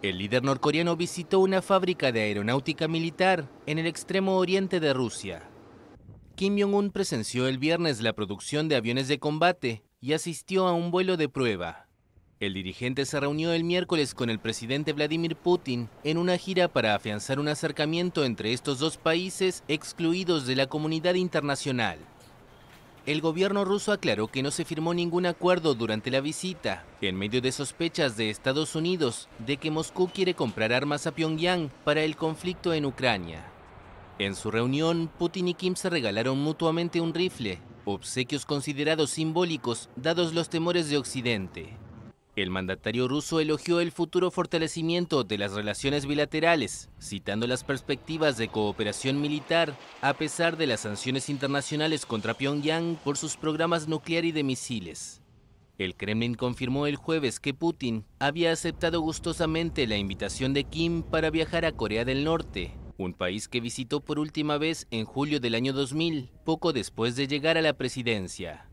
El líder norcoreano visitó una fábrica de aeronáutica militar en el extremo oriente de Rusia. Kim Jong-un presenció el viernes la producción de aviones de combate y asistió a un vuelo de prueba. El dirigente se reunió el miércoles con el presidente Vladimir Putin en una gira para afianzar un acercamiento entre estos dos países excluidos de la comunidad internacional el gobierno ruso aclaró que no se firmó ningún acuerdo durante la visita, en medio de sospechas de Estados Unidos de que Moscú quiere comprar armas a Pyongyang para el conflicto en Ucrania. En su reunión, Putin y Kim se regalaron mutuamente un rifle, obsequios considerados simbólicos dados los temores de Occidente. El mandatario ruso elogió el futuro fortalecimiento de las relaciones bilaterales, citando las perspectivas de cooperación militar, a pesar de las sanciones internacionales contra Pyongyang por sus programas nuclear y de misiles. El Kremlin confirmó el jueves que Putin había aceptado gustosamente la invitación de Kim para viajar a Corea del Norte, un país que visitó por última vez en julio del año 2000, poco después de llegar a la presidencia.